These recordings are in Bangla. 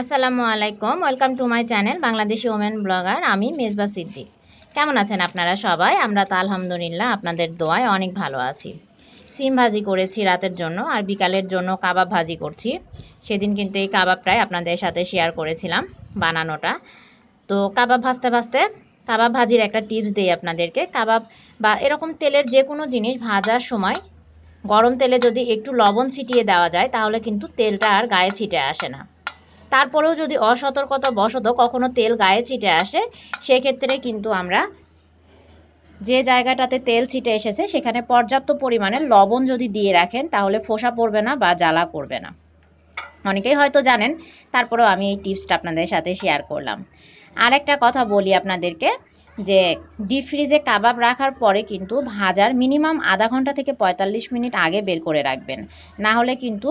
আসসালামু আলাইকুম welcome to my channel Bangladeshi women blogger আমি মেজবা সিদ্দিক কেমন আছেন আপনারা সবাই আমরা তো আলহামদুলিল্লাহ আপনাদের দোয়ায় অনেক ভালো আছি সিম ভাজি করেছি রাতের জন্য আর বিকালের জন্য কাবাব ভাজি করছি সেদিন কিন্তু এই কাবাবটাই আপনাদের সাথে শেয়ার করেছিলাম বানানোটা তো কাবাব ভাজতে ভাজতে কাবাব ভাজির একটা টিপস দিই আপনাদেরকে কাবাব বা এরকম তেলের যে কোনো জিনিস ভাজার সময় গরম তেলে যদি একটু লবণ ছিটিয়ে দেওয়া যায় তাহলে কিন্তু তেলটা আর গায়ে ছিটে আসে না তারপরেও যদি অসতর্কতা বশত কখনো তেল গায়ে ছিটে আসে সেক্ষেত্রে কিন্তু আমরা যে জায়গাটাতে তেল ছিটে এসেছে সেখানে পর্যাপ্ত পরিমাণে লবণ যদি দিয়ে রাখেন তাহলে ফোসা পড়বে না বা জ্বালা করবে না অনেকেই হয়তো জানেন তারপরেও আমি এই টিপসটা আপনাদের সাথে শেয়ার করলাম আর একটা কথা বলি আপনাদেরকে যে ডিপ ফ্রিজে কাবাব রাখার পরে কিন্তু ভাজার মিনিমাম আধা ঘন্টা থেকে ৪৫ মিনিট আগে বের করে রাখবেন না হলে কিন্তু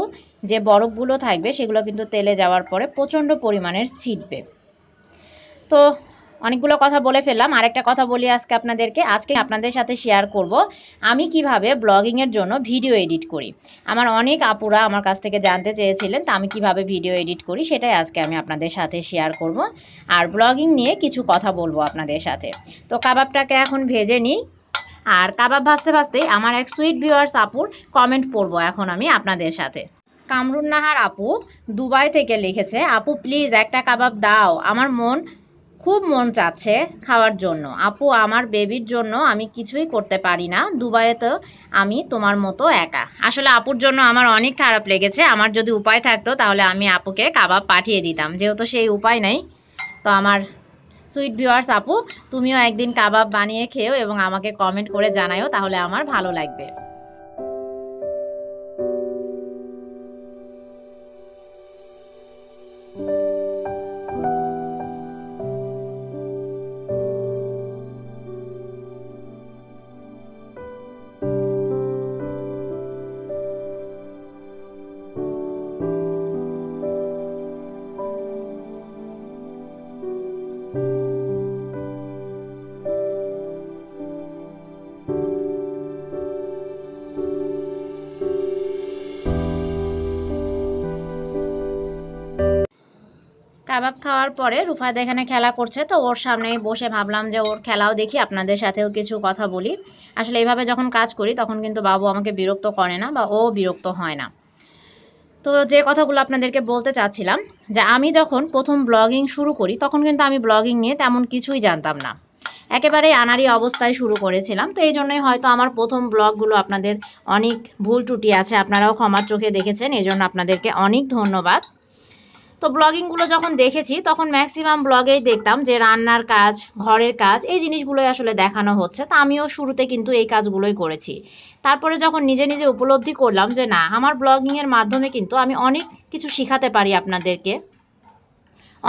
যে বরফগুলো থাকবে সেগুলো কিন্তু তেলে যাওয়ার পরে প্রচণ্ড পরিমাণের ছিটবে তো অনেকগুলো কথা বলে ফেললাম আরেকটা কথা বলি আজকে আপনাদেরকে আজকে আপনাদের সাথে শেয়ার করব আমি কিভাবে ব্লগিংয়ের জন্য ভিডিও এডিট করি আমার অনেক আপুরা আমার কাছ থেকে জানতে চেয়েছিলেন তা আমি কিভাবে ভিডিও এডিট করি সেটাই আজকে আমি আপনাদের সাথে শেয়ার করব আর ব্লগিং নিয়ে কিছু কথা বলবো আপনাদের সাথে তো কাবাবটাকে এখন ভেজে নিই আর কাবাব ভাজতে ভাজতেই আমার এক সুইট ভিউয়ার্স আপুর কমেন্ট পড়বো এখন আমি আপনাদের সাথে কামরুন নাহার আপু দুবাই থেকে লিখেছে আপু প্লিজ একটা কাবাব দাও আমার মন খুব মন চাচ্ছে খাওয়ার জন্য আপু আমার বেবির জন্য আমি কিছুই করতে পারি না দুবাইয়ে তো আমি তোমার মতো একা আসলে আপুর জন্য আমার অনেক খারাপ লেগেছে আমার যদি উপায় থাকতো তাহলে আমি আপুকে কাবাব পাঠিয়ে দিতাম যেহেতু সেই উপায় নাই তো আমার সুইট ভিওয়ার্স আপু তুমিও একদিন কাবাব বানিয়ে খেও এবং আমাকে কমেন্ট করে জানাও তাহলে আমার ভালো লাগবে কাবাব খাওয়ার পরে রুফায়দা এখানে খেলা করছে তো ওর সামনেই বসে ভাবলাম যে ওর খেলাও দেখি আপনাদের সাথেও কিছু কথা বলি আসলে এইভাবে যখন কাজ করি তখন কিন্তু বাবু আমাকে বিরক্ত করে না বা ও বিরক্ত হয় না তো যে কথাগুলো আপনাদেরকে বলতে চাচ্ছিলাম যে আমি যখন প্রথম ব্লগিং শুরু করি তখন কিন্তু আমি ব্লগিং নিয়ে তেমন কিছুই জানতাম না একেবারেই আনারি অবস্থায় শুরু করেছিলাম তো এই জন্যই হয়তো আমার প্রথম ব্লগগুলো আপনাদের অনেক ভুল ত্রুটি আছে আপনারাও ক্ষমার চোখে দেখেছেন এই জন্য আপনাদেরকে অনেক ধন্যবাদ তো ব্লগিংগুলো যখন দেখেছি তখন ম্যাক্সিমাম ব্লগেই দেখতাম যে রান্নার কাজ ঘরের কাজ এই জিনিসগুলোই আসলে দেখানো হচ্ছে তা আমিও শুরুতে কিন্তু এই কাজগুলোই করেছি তারপরে যখন নিজে নিজে উপলব্ধি করলাম যে না আমার ব্লগিংয়ের মাধ্যমে কিন্তু আমি অনেক কিছু শিখাতে পারি আপনাদেরকে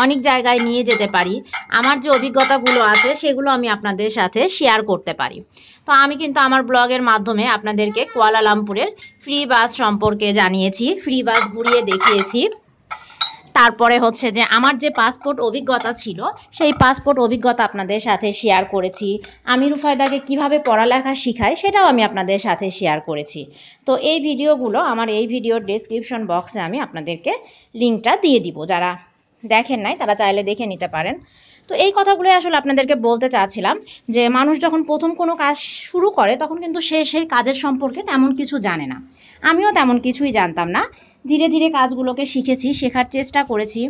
অনেক জায়গায় নিয়ে যেতে পারি আমার যে অভিজ্ঞতাগুলো আছে সেগুলো আমি আপনাদের সাথে শেয়ার করতে পারি তো আমি কিন্তু আমার ব্লগের মাধ্যমে আপনাদেরকে কুয়ালালামপুরের ফ্রি বাস সম্পর্কে জানিয়েছি ফ্রি বাস ঘুরিয়ে দেখিয়েছি তারপরে হচ্ছে যে আমার যে পাসপোর্ট অভিজ্ঞতা ছিল সেই পাসপোর্ট অভিজ্ঞতা আপনাদের সাথে শেয়ার করেছি আমি রুফায়দাকে কিভাবে পড়ালেখা শেখাই সেটাও আমি আপনাদের সাথে শেয়ার করেছি তো এই ভিডিওগুলো আমার এই ভিডিওর ডেসক্রিপশন বক্সে আমি আপনাদেরকে লিঙ্কটা দিয়ে দিব যারা দেখেন নাই তারা চাইলে দেখে নিতে পারেন তো এই কথাগুলো আসলে আপনাদেরকে বলতে চাচ্ছিলাম যে মানুষ যখন প্রথম কোনো কাজ শুরু করে তখন কিন্তু সে সেই কাজের সম্পর্কে তেমন কিছু জানে না আমিও তেমন কিছুই জানতাম না ধীরে ধীরে কাজগুলোকে শিখেছি শেখার চেষ্টা করেছি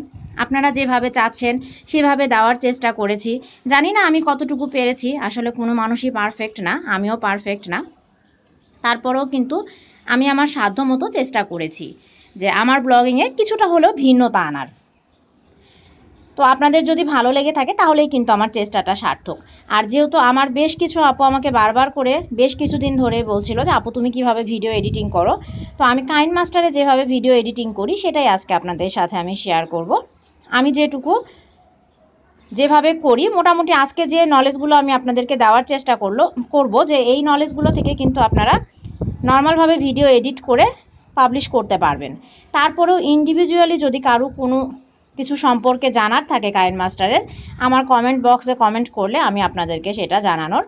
আপনারা যেভাবে চাচ্ছেন সেভাবে দেওয়ার চেষ্টা করেছি জানি না আমি কতটুকু পেরেছি আসলে কোনো মানুষই পারফেক্ট না আমিও পারফেক্ট না তারপরেও কিন্তু আমি আমার সাধ্য মতো চেষ্টা করেছি যে আমার ব্লগিংয়ে কিছুটা হলেও ভিন্নতা আনার তো আপনাদের যদি ভালো লেগে থাকে তাহলেই কিন্তু আমার চেষ্টাটা সার্থক আর যেহেতু আমার বেশ কিছু আপু আমাকে বারবার করে বেশ কিছুদিন ধরে বলছিল যে আপু তুমি কিভাবে ভিডিও এডিটিং করো তো আমি কাইন মাস্টারে যেভাবে ভিডিও এডিটিং করি সেটাই আজকে আপনাদের সাথে আমি শেয়ার করব আমি যেটুকু যেভাবে করি মোটামুটি আজকে যে নলেজগুলো আমি আপনাদেরকে দেওয়ার চেষ্টা করলো করব যে এই নলেজগুলো থেকে কিন্তু আপনারা নর্মালভাবে ভিডিও এডিট করে পাবলিশ করতে পারবেন তারপরেও ইন্ডিভিজুয়ালি যদি কারো কোনো কিছু সম্পর্কে জানার থাকে কাইন মাস্টারের আমার কমেন্ট বক্সে কমেন্ট করলে আমি আপনাদেরকে সেটা জানানোর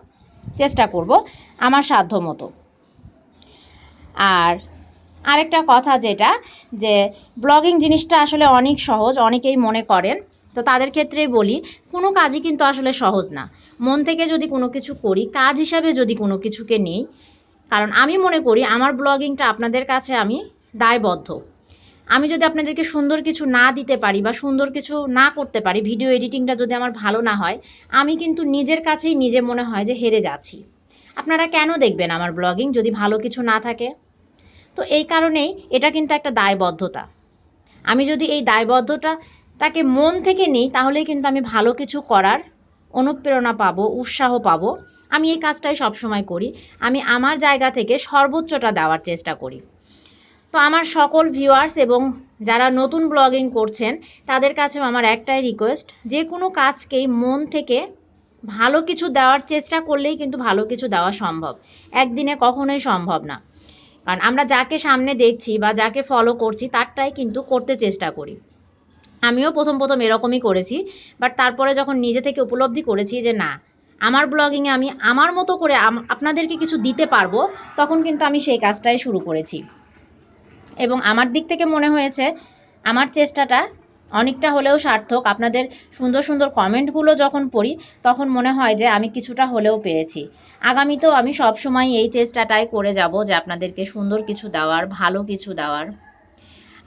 চেষ্টা করব আমার সাধ্য মতো আর আরেকটা কথা যেটা যে ব্লগিং জিনিসটা আসলে অনেক সহজ অনেকেই মনে করেন তো তাদের ক্ষেত্রেই বলি কোনো কাজই কিন্তু আসলে সহজ না মন থেকে যদি কোনো কিছু করি কাজ হিসাবে যদি কোনো কিছুকে নিই কারণ আমি মনে করি আমার ব্লগিংটা আপনাদের কাছে আমি দায়বদ্ধ আমি যদি আপনাদেরকে সুন্দর কিছু না দিতে পারি বা সুন্দর কিছু না করতে পারি ভিডিও এডিটিংটা যদি আমার ভালো না হয় আমি কিন্তু নিজের কাছেই নিজে মনে হয় যে হেরে যাচ্ছি আপনারা কেন দেখবেন আমার ব্লগিং যদি ভালো কিছু না থাকে তো এই কারণেই এটা কিন্তু একটা দায়বদ্ধতা আমি যদি এই দায়বদ্ধতা তাকে মন থেকে নিই তাহলেই কিন্তু আমি ভালো কিছু করার অনুপ্রেরণা পাবো উৎসাহ পাবো আমি এই কাজটাই সবসময় করি আমি আমার জায়গা থেকে সর্বোচ্চটা দেওয়ার চেষ্টা করি তো আমার সকল ভিউয়ার্স এবং যারা নতুন ব্লগিং করছেন তাদের কাছেও আমার একটাই রিকোয়েস্ট যে কোনো কাজকেই মন থেকে ভালো কিছু দেওয়ার চেষ্টা করলেই কিন্তু ভালো কিছু দেওয়া সম্ভব একদিনে কখনোই সম্ভব না কারণ আমরা যাকে সামনে দেখছি বা যাকে ফলো করছি তারটাই কিন্তু করতে চেষ্টা করি আমিও প্রথম প্রথম এরকমই করেছি বাট তারপরে যখন নিজে থেকে উপলব্ধি করেছি যে না আমার ব্লগিংয়ে আমি আমার মতো করে আপনাদেরকে কিছু দিতে পারবো তখন কিন্তু আমি সেই কাজটাই শুরু করেছি এবং আমার দিক থেকে মনে হয়েছে আমার চেষ্টাটা অনেকটা হলেও সার্থক আপনাদের সুন্দর সুন্দর কমেন্টগুলো যখন পড়ি তখন মনে হয় যে আমি কিছুটা হলেও পেয়েছি আগামীতেও আমি সবসময় এই চেষ্টাটাই করে যাব যে আপনাদেরকে সুন্দর কিছু দেওয়ার ভালো কিছু দেওয়ার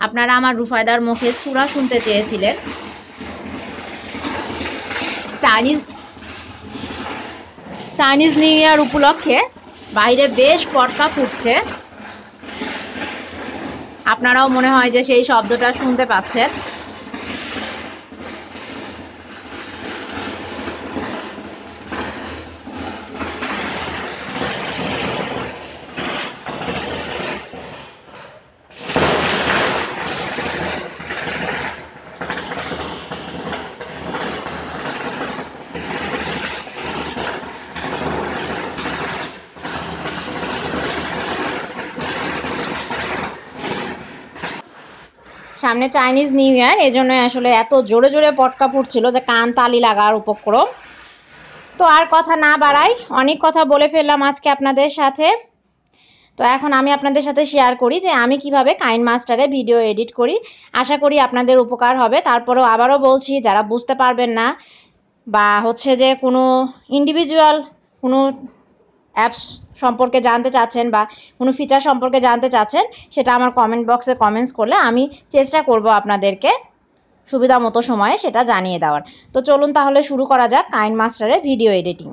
আপনারা আমার রুফায়দার মুখে সুরা শুনতে চেয়েছিলেন চাইনিজ চাইনিজ নিউ ইয়ার উপলক্ষে বাইরে বেশ পটকা ফুটছে আপনারাও মনে হয় যে সেই শব্দটা শুনতে পাচ্ছেন সামনে চাইনিজ নিউ ইয়ার এজন্য আসলে এত জোরে জোরে পটকা ফুটছিল যে কান তালি লাগার উপক্রম তো আর কথা না বাড়াই অনেক কথা বলে ফেললাম আজকে আপনাদের সাথে তো এখন আমি আপনাদের সাথে শেয়ার করি যে আমি কিভাবে কাইন মাস্টারে ভিডিও এডিট করি আশা করি আপনাদের উপকার হবে তারপরেও আবারও বলছি যারা বুঝতে পারবেন না বা হচ্ছে যে কোনো ইন্ডিভিজুয়াল কোনো অ্যাপস সম্পর্কে জানতে চাচ্ছেন বা কোনো ফিচার সম্পর্কে জানতে চাচ্ছেন সেটা আমার কমেন্ট বক্সে কমেন্টস করলে আমি চেষ্টা করব আপনাদেরকে সুবিধা মতো সময়ে সেটা জানিয়ে দেওয়ার তো চলুন তাহলে শুরু করা যাক কাইন মাস্টারের ভিডিও এডিটিং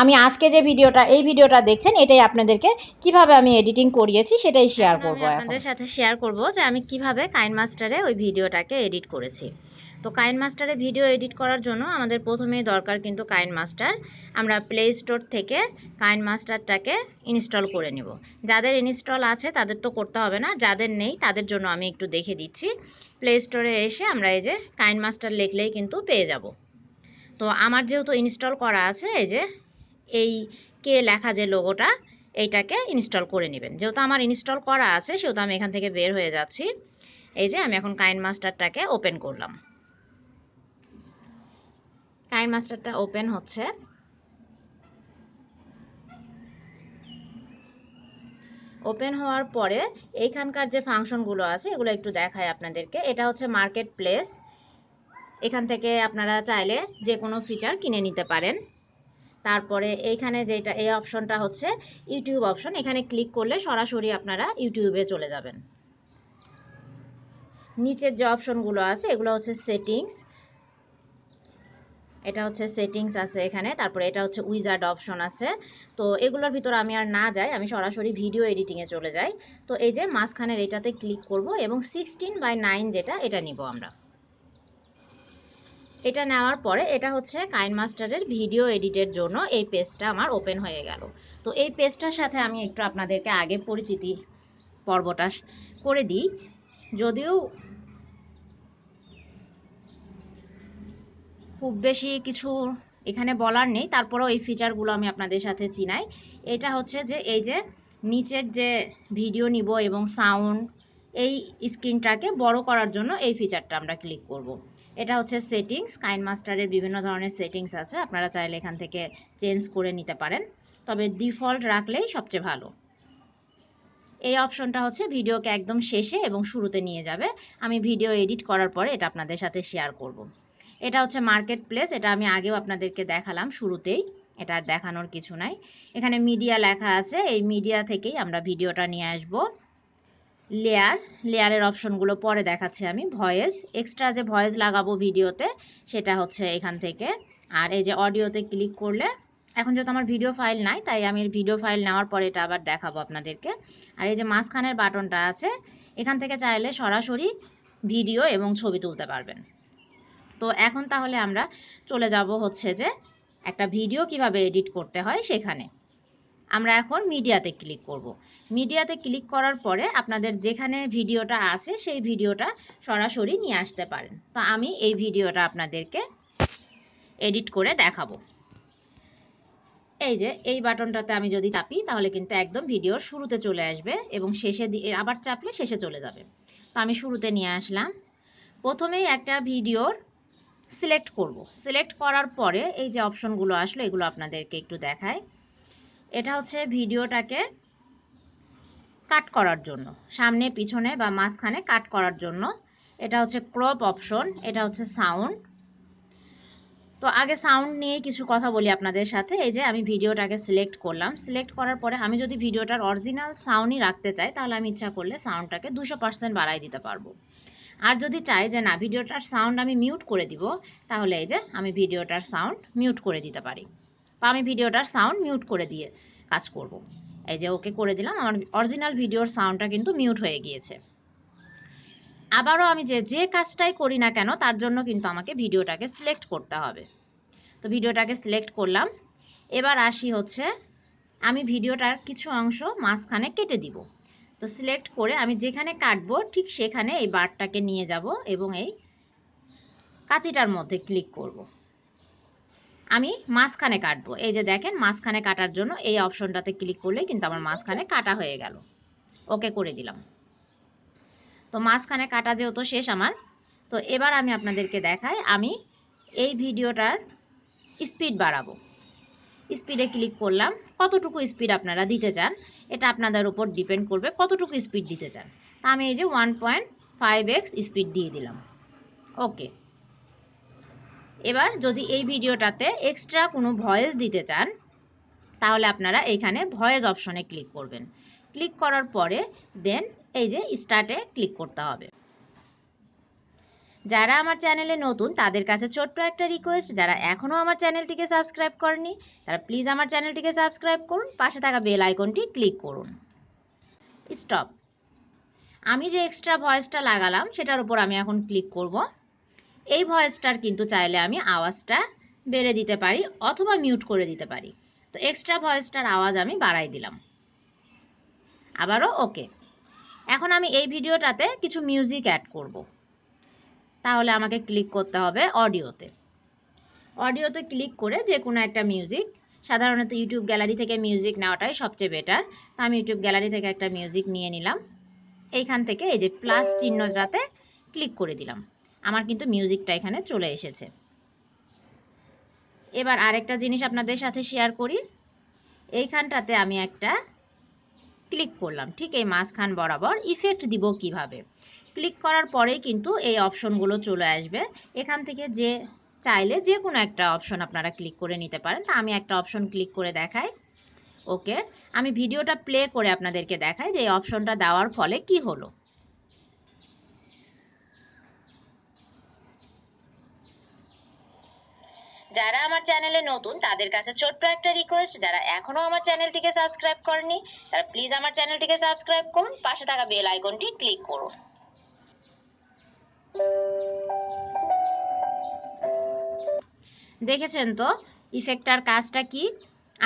আমি আজকে যে ভিডিওটা এই ভিডিওটা দেখছেন এটাই আপনাদেরকে কিভাবে আমি এডিটিং করিয়েছি সেটাই শেয়ার করবো আপনাদের সাথে শেয়ার করব যে আমি কিভাবে কাইন মাস্টারে ওই ভিডিওটাকে এডিট করেছি তো কাইন মাস্টারে ভিডিও এডিট করার জন্য আমাদের প্রথমেই দরকার কিন্তু কাইন মাস্টার আমরা প্লে স্টোর থেকে কাইন মাস্টারটাকে ইনস্টল করে নিব যাদের ইনস্টল আছে তাদের তো করতে হবে না যাদের নেই তাদের জন্য আমি একটু দেখে দিচ্ছি প্লে স্টোরে এসে আমরা এই যে কাইন মাস্টার লিখলেই কিন্তু পেয়ে যাব তো আমার যেহেতু ইনস্টল করা আছে এই যে এই কে লেখা যে লোগোটা এইটাকে ইনস্টল করে নেবেন যেহেতু আমার ইনস্টল করা আছে সেহেতু আমি এখান থেকে বের হয়ে যাচ্ছি এই যে আমি এখন কাইন মাস্টারটাকে ওপেন করলাম টাইম মাস্টারটা ওপেন হচ্ছে ওপেন হওয়ার পরে এইখানকার যে ফাংশনগুলো আছে এগুলো একটু দেখায় আপনাদেরকে এটা হচ্ছে মার্কেট প্লেস এখান থেকে আপনারা চাইলে যে কোনো ফিচার কিনে নিতে পারেন তারপরে এইখানে যেটা এই অপশনটা হচ্ছে ইউটিউব অপশন এখানে ক্লিক করলে সরাসরি আপনারা ইউটিউবে চলে যাবেন নিচের যে অপশনগুলো আছে এগুলো হচ্ছে সেটিংস এটা হচ্ছে সেটিংস আছে এখানে তারপরে এটা হচ্ছে উইজার্ড অপশন আছে তো এগুলোর ভিতরে আমি আর না যাই আমি সরাসরি ভিডিও এডিটিংয়ে চলে যাই তো এই যে মাঝখানের এটাতে ক্লিক করব এবং সিক্সটিন বাই নাইন যেটা এটা নিব আমরা এটা নেওয়ার পরে এটা হচ্ছে কাইন মাস্টারের ভিডিও এডিটের জন্য এই পেজটা আমার ওপেন হয়ে গেল তো এই পেজটার সাথে আমি একটু আপনাদেরকে আগে পরিচিতি পর্বটা করে দিই যদিও খুব বেশি কিছু এখানে বলার নেই তারপরেও এই ফিচারগুলো আমি আপনাদের সাথে চিনাই এটা হচ্ছে যে এই যে নিচের যে ভিডিও নিব এবং সাউন্ড এই স্ক্রিনটাকে বড় করার জন্য এই ফিচারটা আমরা ক্লিক করব। এটা হচ্ছে সেটিংস কাইন মাস্টারের বিভিন্ন ধরনের সেটিংস আছে আপনারা চাইলে এখান থেকে চেঞ্জ করে নিতে পারেন তবে ডিফল্ট রাখলেই সবচেয়ে ভালো এই অপশনটা হচ্ছে ভিডিওকে একদম শেষে এবং শুরুতে নিয়ে যাবে আমি ভিডিও এডিট করার পরে এটা আপনাদের সাথে শেয়ার করব এটা হচ্ছে মার্কেট প্লেস এটা আমি আগেও আপনাদেরকে দেখালাম শুরুতেই এটা আর দেখানোর কিছু নাই এখানে মিডিয়া লেখা আছে এই মিডিয়া থেকেই আমরা ভিডিওটা নিয়ে আসব লেয়ার লেয়ারের অপশনগুলো পরে দেখাচ্ছি আমি ভয়েস এক্সট্রা যে ভয়েস লাগাবো ভিডিওতে সেটা হচ্ছে এখান থেকে আর এই যে অডিওতে ক্লিক করলে এখন যেহেতু আমার ভিডিও ফাইল নাই তাই আমি ভিডিও ফাইল নেওয়ার পরে এটা আবার দেখাবো আপনাদেরকে আর এই যে মাঝখানের বাটনটা আছে এখান থেকে চাইলে সরাসরি ভিডিও এবং ছবি তুলতে পারবেন তো এখন তাহলে আমরা চলে যাব হচ্ছে যে একটা ভিডিও কিভাবে এডিট করতে হয় সেখানে আমরা এখন মিডিয়াতে ক্লিক করব। মিডিয়াতে ক্লিক করার পরে আপনাদের যেখানে ভিডিওটা আছে সেই ভিডিওটা সরাসরি নিয়ে আসতে পারেন তো আমি এই ভিডিওটা আপনাদেরকে এডিট করে দেখাবো এই যে এই বাটনটাতে আমি যদি চাপি তাহলে কিন্তু একদম ভিডিওর শুরুতে চলে আসবে এবং শেষে আবার চাপলে শেষে চলে যাবে তো আমি শুরুতে নিয়ে আসলাম প্রথমেই একটা ভিডিওর সিলেক্ট করব সিলেক্ট করার পরে এই যে অপশনগুলো আসলো এগুলো আপনাদেরকে একটু দেখায় এটা হচ্ছে ভিডিওটাকে কাট করার জন্য সামনে পিছনে বা মাঝখানে কাট করার জন্য এটা হচ্ছে ক্রপ অপশন এটা হচ্ছে সাউন্ড তো আগে সাউন্ড নিয়ে কিছু কথা বলি আপনাদের সাথে এই যে আমি ভিডিওটাকে সিলেক্ট করলাম সিলেক্ট করার পরে আমি যদি ভিডিওটার অরিজিনাল সাউন্ডই রাখতে চাই তাহলে আমি ইচ্ছা করলে সাউন্ডটাকে দুশো পার্সেন্ট বাড়াই দিতে পারবো আর যদি চাই যে না ভিডিওটার সাউন্ড আমি মিউট করে দিব তাহলে এই যে আমি ভিডিওটার সাউন্ড মিউট করে দিতে পারি বা আমি ভিডিওটার সাউন্ড মিউট করে দিয়ে কাজ করব। এই যে ওকে করে দিলাম আমার অরিজিনাল ভিডিওর সাউন্ডটা কিন্তু মিউট হয়ে গিয়েছে আবারও আমি যে যে কাজটাই করি না কেন তার জন্য কিন্তু আমাকে ভিডিওটাকে সিলেক্ট করতে হবে তো ভিডিওটাকে সিলেক্ট করলাম এবার আসি হচ্ছে আমি ভিডিওটার কিছু অংশ মাঝখানে কেটে দিব তো সিলেক্ট করে আমি যেখানে কাটবো ঠিক সেখানে এই বারটাকে নিয়ে যাব এবং এই কাঁচিটার মধ্যে ক্লিক করব। আমি মাঝখানে কাটবো এই যে দেখেন মাঝখানে কাটার জন্য এই অপশনটাতে ক্লিক করলে কিন্তু আমার মাঝখানে কাটা হয়ে গেল ওকে করে দিলাম তো মাঝখানে কাটা যেহেতু শেষ আমার তো এবার আমি আপনাদেরকে দেখাই আমি এই ভিডিওটার স্পিড বাড়াবো স্পিডে ক্লিক করলাম কতটুকু স্পিড আপনারা দিতে চান এটা আপনাদের উপর ডিপেন্ড করবে কতটুকু স্পিড দিতে চান আমি এই যে one point five X speed দিয়ে দিলাম ওকে এবার যদি এই ভিডিওটাতে এক্সট্রা কোনো ভয়েস দিতে চান তাহলে আপনারা এখানে ভয়েস অপশনে ক্লিক করবেন ক্লিক করার পরে দেন এই যে স্টার্টে ক্লিক করতে হবে যারা আমার চ্যানেলে নতুন তাদের কাছে ছোট্ট একটা রিকোয়েস্ট যারা এখনও আমার চ্যানেলটিকে সাবস্ক্রাইব করেনি তারা প্লিজ আমার চ্যানেলটিকে সাবস্ক্রাইব করুন পাশে থাকা বেল আইকনটি ক্লিক করুন স্টপ আমি যে এক্সট্রা ভয়েসটা লাগালাম সেটার উপর আমি এখন ক্লিক করব এই ভয়েসটার কিন্তু চাইলে আমি আওয়াজটা বেড়ে দিতে পারি অথবা মিউট করে দিতে পারি তো এক্সট্রা ভয়েসটার আওয়াজ আমি বাড়াই দিলাম আবারও ওকে এখন আমি এই ভিডিওটাতে কিছু মিউজিক অ্যাড করবো তাহলে আমাকে ক্লিক করতে হবে অডিওতে অডিওতে ক্লিক করে যে কোনো একটা মিউজিক সাধারণত ইউটিউব গ্যালারি থেকে মিউজিক নেওয়াটাই সবচেয়ে বেটার তো আমি ইউটিউব গ্যালারি থেকে একটা মিউজিক নিয়ে নিলাম এইখান থেকে এই যে প্লাস চিহ্নটাতে ক্লিক করে দিলাম আমার কিন্তু মিউজিকটা এখানে চলে এসেছে এবার আরেকটা জিনিস আপনাদের সাথে শেয়ার করি এইখানটাতে আমি একটা ক্লিক করলাম ঠিক এই মাঝখান বরাবর ইফেক্ট দিব কিভাবে ক্লিক করার পরেই কিন্তু এই অপশনগুলো চলে আসবে এখান থেকে যে চাইলে যে কোনো একটা অপশন আপনারা ক্লিক করে নিতে পারেন তা আমি একটা অপশন ক্লিক করে দেখাই ওকে আমি ভিডিওটা প্লে করে আপনাদেরকে দেখাই যে এই অপশনটা দেওয়ার ফলে কি হলো যারা আমার চ্যানেলে নতুন তাদের কাছে ছোট্ট একটা রিকোয়েস্ট যারা এখনো আমার চ্যানেলটিকে সাবস্ক্রাইব করেনি তারা প্লিজ আমার চ্যানেলটিকে সাবস্ক্রাইব করুন পাশে থাকা বেল আইকনটি ক্লিক করুন দেখেছেন তো ইফেক্টার কাজটা কি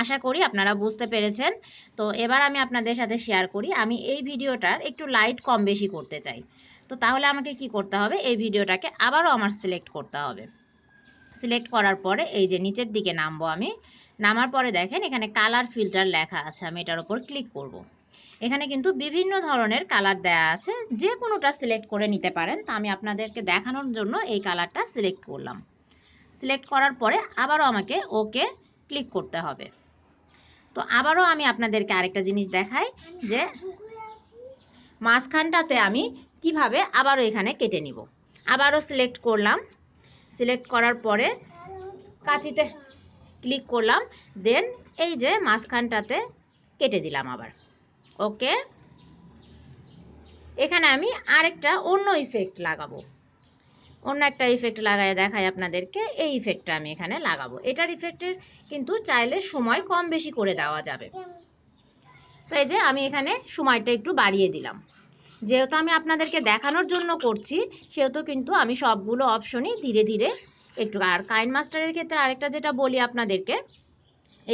আশা করি আপনারা বুঝতে পেরেছেন তো এবার আমি আপনাদের সাথে শেয়ার করি আমি এই ভিডিওটার একটু লাইট কম বেশি করতে চাই তো তাহলে আমাকে কি করতে হবে এই ভিডিওটাকে আবারও আমার সিলেক্ট করতে হবে সিলেক্ট করার পরে এই যে নিচের দিকে নামবো আমি নামার পরে দেখেন এখানে কালার ফিল্টার লেখা আছে আমি এটার ওপর ক্লিক করবো এখানে কিন্তু বিভিন্ন ধরনের কালার দেয়া আছে যে কোনোটা সিলেক্ট করে নিতে পারেন তো আমি আপনাদেরকে দেখানোর জন্য এই কালারটা সিলেক্ট করলাম সিলেক্ট করার পরে আবারও আমাকে ওকে ক্লিক করতে হবে তো আবারও আমি আপনাদেরকে আরেকটা জিনিস দেখাই যে মাঝখানটাতে আমি কিভাবে আবারও এখানে কেটে নিব আবারও সিলেক্ট করলাম সিলেক্ট করার পরে কাঁচিতে ক্লিক করলাম দেন এই যে মাঝখানটাতে কেটে দিলাম আবার ওকে এখানে আমি আরেকটা অন্য ইফেক্ট লাগাবো অন্য একটা ইফেক্ট লাগায় দেখাই আপনাদেরকে এই ইফেক্টটা আমি এখানে লাগাবো এটার ইফেক্টের কিন্তু চাইলে সময় কম বেশি করে দেওয়া যাবে তো এই যে আমি এখানে সময়টা একটু বাড়িয়ে দিলাম যেহেতু আমি আপনাদেরকে দেখানোর জন্য করছি সেহেতু কিন্তু আমি সবগুলো অপশনই ধীরে ধীরে একটু আর কাইন মাস্টারের ক্ষেত্রে আরেকটা যেটা বলি আপনাদেরকে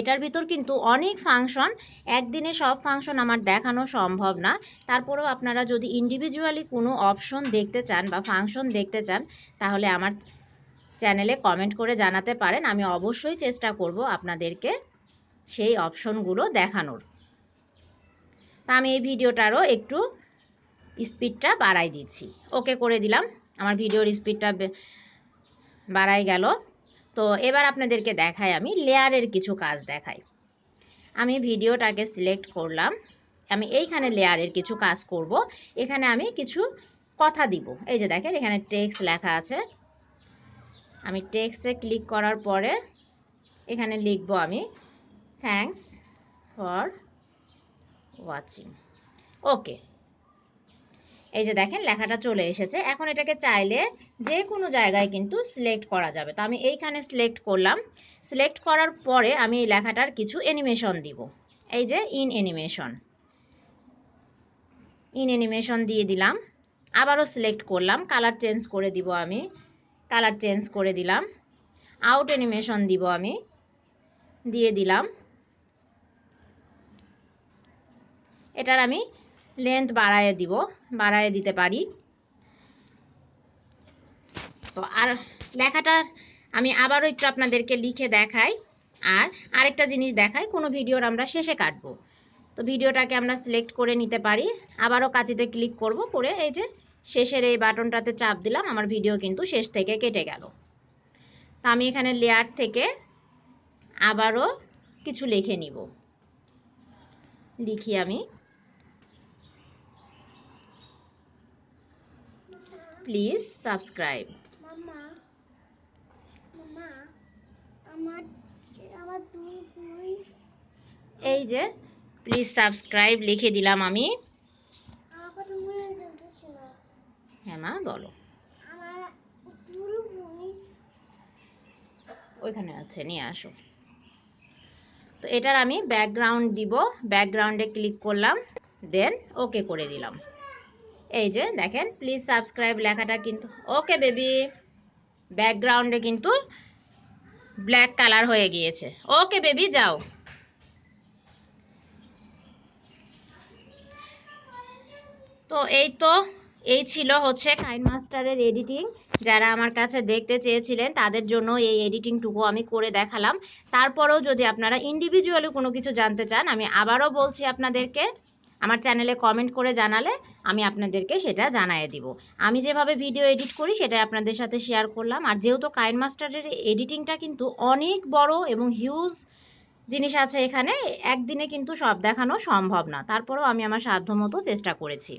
এটার ভিতর কিন্তু অনেক ফাংশন একদিনে সব ফাংশন আমার দেখানো সম্ভব না তারপরেও আপনারা যদি ইন্ডিভিজুয়ালি কোনো অপশন দেখতে চান বা ফাংশন দেখতে চান তাহলে আমার চ্যানেলে কমেন্ট করে জানাতে পারেন আমি অবশ্যই চেষ্টা করব আপনাদেরকে সেই অপশনগুলো দেখানোর তা আমি এই ভিডিওটারও একটু স্পিডটা বাড়াই দিচ্ছি ওকে করে দিলাম আমার ভিডিওর স্পিডটা বাড়াই গেল তো এবার আপনাদেরকে দেখাই আমি লেয়ারের কিছু কাজ দেখাই আমি ভিডিওটাকে সিলেক্ট করলাম আমি এইখানে লেয়ারের কিছু কাজ করব এখানে আমি কিছু কথা দিব এই যে দেখেন এখানে টেক্স লেখা আছে আমি টেক্সে ক্লিক করার পরে এখানে লিখব আমি থ্যাংকস ফর ওয়াচিং ওকে এই যে দেখেন লেখাটা চলে এসেছে এখন এটাকে চাইলে যে কোনো জায়গায় কিন্তু সিলেক্ট করা যাবে তো আমি এইখানে সিলেক্ট করলাম সিলেক্ট করার পরে আমি এই লেখাটার কিছু অ্যানিমেশন দিব এই যে ইন অ্যানিমেশন ইন অ্যানিমেশন দিয়ে দিলাম আবারও সিলেক্ট করলাম কালার চেঞ্জ করে দিব আমি কালার চেঞ্জ করে দিলাম আউট অ্যানিমেশন দিব আমি দিয়ে দিলাম এটার আমি লেন্থ বাড়ায় দিব বাড়ায় দিতে পারি তো আর লেখাটার আমি আবারও একটু আপনাদেরকে লিখে দেখাই আর আরেকটা জিনিস দেখাই কোনো ভিডিওর আমরা শেষে কাটবো তো ভিডিওটাকে আমরা সিলেক্ট করে নিতে পারি আবারও কাঁচিতে ক্লিক করব করে এই যে শেষের এই বাটনটাতে চাপ দিলাম আমার ভিডিও কিন্তু শেষ থেকে কেটে গেল তা আমি এখানে লেয়ার থেকে আবারও কিছু লিখে নিব লিখি আমি প্লিজ সাবস্ক্রাইব এই যে প্লিজ সাবস্ক্রাইব লিখে দিলাম আমি হ্যাঁ মা বলো ওইখানে আছে নিয়ে আসো তো এটার আমি ব্যাকগ্রাউন্ড দিব ব্যাকগ্রাউন্ডে ক্লিক করলাম দেন ওকে করে দিলাম এই যে দেখেন প্লিজ সাবস্ক্রাইব লেখাটা কিন্তু ওকে বেবি ব্যাকগ্রাউন্ডে কিন্তু ব্ল্যাক কালার হয়ে গিয়েছে ওকে বেবি যাও তো এই তো এই ছিল হচ্ছে কাইন মাস্টারের এডিটিং যারা আমার কাছে দেখতে চেয়েছিলেন তাদের জন্য এই এডিটিংটুকু আমি করে দেখালাম তারপরেও যদি আপনারা ইন্ডিভিজুয়ালি কোনো কিছু জানতে চান আমি আবারও বলছি আপনাদেরকে আমার চ্যানেলে কমেন্ট করে জানালে আমি আপনাদেরকে সেটা জানাই দিব আমি যেভাবে ভিডিও এডিট করি সেটা আপনাদের সাথে শেয়ার করলাম আর যেহেতু কাইন মাস্টারের এডিটিংটা কিন্তু অনেক বড় এবং হিউজ জিনিস আছে এখানে একদিনে কিন্তু সব দেখানো সম্ভব না তারপরেও আমি আমার সাধ্য মতো চেষ্টা করেছি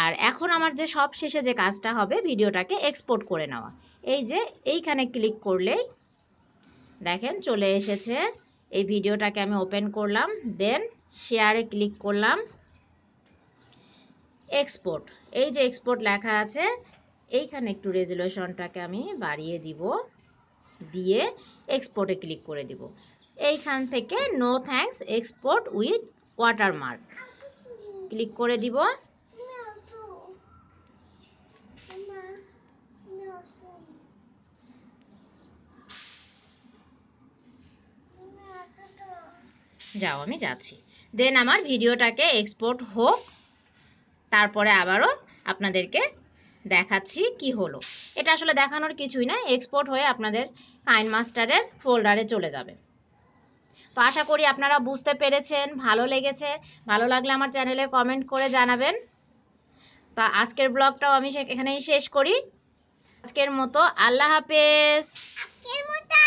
আর এখন আমার যে সব শেষে যে কাজটা হবে ভিডিওটাকে এক্সপোর্ট করে নেওয়া এই যে এইখানে ক্লিক করলেই দেখেন চলে এসেছে এই ভিডিওটাকে আমি ওপেন করলাম দেন শেয়ারে ক্লিক করলাম এক্সপোর্ট এই যে এক্সপোর্ট লেখা আছে এইখানে একটু রেজুলেশনটাকে আমি বাড়িয়ে দিব দিয়ে এক্সপোর্টে ক্লিক করে দিব এইখান থেকে no thanks export with watermark click করে দিব যাও আমি যাচ্ছি দেন আমার ভিডিওটাকে এক্সপোর্ট হোক তারপরে আবারও আপনাদেরকে দেখাচ্ছি কি হলো এটা আসলে দেখানোর কিছুই না এক্সপোর্ট হয়ে আপনাদের কাইন মাস্টারের ফোল্ডারে চলে যাবে তো আশা করি আপনারা বুঝতে পেরেছেন ভালো লেগেছে ভালো লাগলে আমার চ্যানেলে কমেন্ট করে জানাবেন তা আজকের ব্লগটাও আমি এখানেই শেষ করি আজকের মতো আল্লাহ হাফেজ